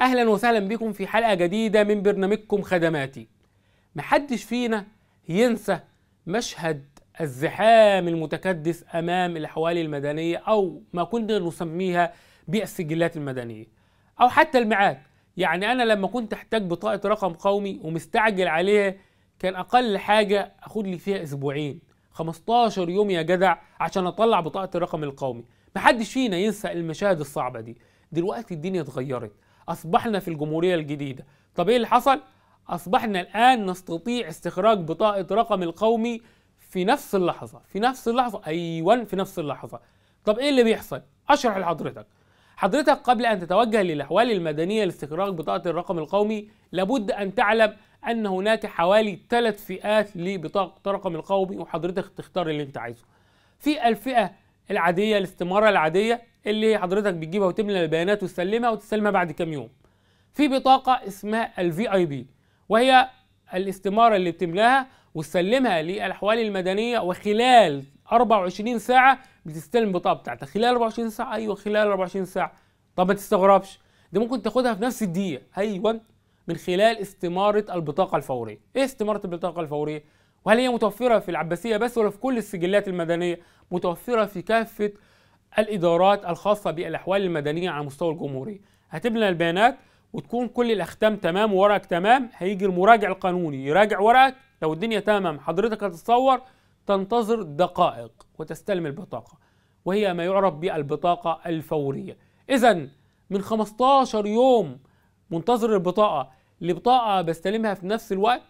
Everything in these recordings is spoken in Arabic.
اهلا وسهلا بكم في حلقه جديده من برنامجكم خدماتي محدش فينا ينسى مشهد الزحام المتكدس امام الاحوال المدنيه او ما كنا نسميها بالسجلات المدنيه او حتى الميعاد يعني انا لما كنت احتاج بطاقه رقم قومي ومستعجل عليها كان اقل حاجه اخد لي فيها اسبوعين 15 يوم يا جدع عشان اطلع بطاقه الرقم القومي محدش فينا ينسى المشاهد الصعبه دي دلوقتي الدنيا اتغيرت أصبحنا في الجمهورية الجديدة طب إيه اللي حصل؟ أصبحنا الآن نستطيع استخراج بطاقة رقم القومي في نفس اللحظة في نفس اللحظة أيوة في نفس اللحظة طب إيه اللي بيحصل؟ أشرح لحضرتك حضرتك قبل أن تتوجه للأحوال المدنية لاستخراج بطاقة الرقم القومي لابد أن تعلم أن هناك حوالي ثلاث فئات لبطاقة الرقم القومي وحضرتك تختار اللي أنت عايزه في الفئة العاديه الاستماره العاديه اللي حضرتك بتجيبها وتملى البيانات وتسلمها وتستلمها بعد كام يوم في بطاقه اسمها الفي اي بي وهي الاستماره اللي بتملاها وتسلمها للأحوال المدنيه وخلال 24 ساعه بتستلم البطاقه بتاعتك خلال 24 ساعه ايوه خلال 24 ساعه طب ما تستغربش دي ممكن تاخدها في نفس الدقيقه ايوه من خلال استماره البطاقه الفوريه ايه استماره البطاقه الفوريه وهل هي متوفرة في العباسية بس ولا في كل السجلات المدنية؟ متوفرة في كافة الإدارات الخاصة بالأحوال المدنية على مستوى الجمهورية هتبنى البيانات وتكون كل الأختام تمام وورقك تمام هيجي المراجع القانوني يراجع ورقك لو الدنيا تمام حضرتك هتتصور تنتظر دقائق وتستلم البطاقة وهي ما يعرف بالبطاقة الفورية إذا من 15 يوم منتظر البطاقة لبطاقة بستلمها في نفس الوقت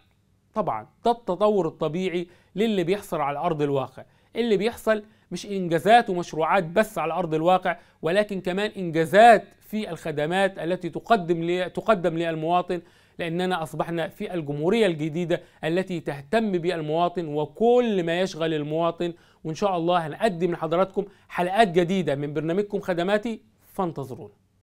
طبعا ده التطور الطبيعي للي بيحصل على ارض الواقع اللي بيحصل مش انجازات ومشروعات بس على ارض الواقع ولكن كمان انجازات في الخدمات التي تقدم لي تقدم للمواطن لاننا اصبحنا في الجمهوريه الجديده التي تهتم بالمواطن وكل ما يشغل المواطن وان شاء الله هنقدم لحضراتكم حلقات جديده من برنامجكم خدماتي فانتظرونا